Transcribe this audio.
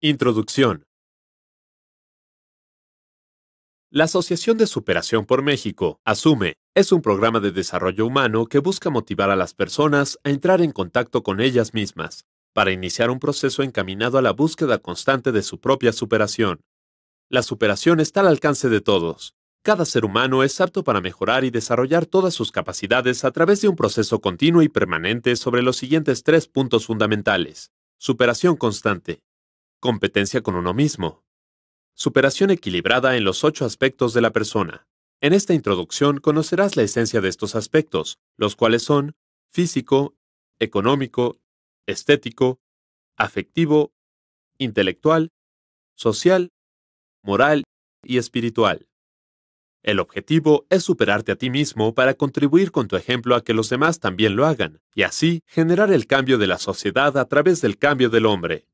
Introducción. La Asociación de Superación por México, ASUME, es un programa de desarrollo humano que busca motivar a las personas a entrar en contacto con ellas mismas, para iniciar un proceso encaminado a la búsqueda constante de su propia superación. La superación está al alcance de todos, cada ser humano es apto para mejorar y desarrollar todas sus capacidades a través de un proceso continuo y permanente sobre los siguientes tres puntos fundamentales. Superación constante. Competencia con uno mismo. Superación equilibrada en los ocho aspectos de la persona. En esta introducción conocerás la esencia de estos aspectos, los cuales son físico, económico, estético, afectivo, intelectual, social, moral y espiritual. El objetivo es superarte a ti mismo para contribuir con tu ejemplo a que los demás también lo hagan, y así generar el cambio de la sociedad a través del cambio del hombre.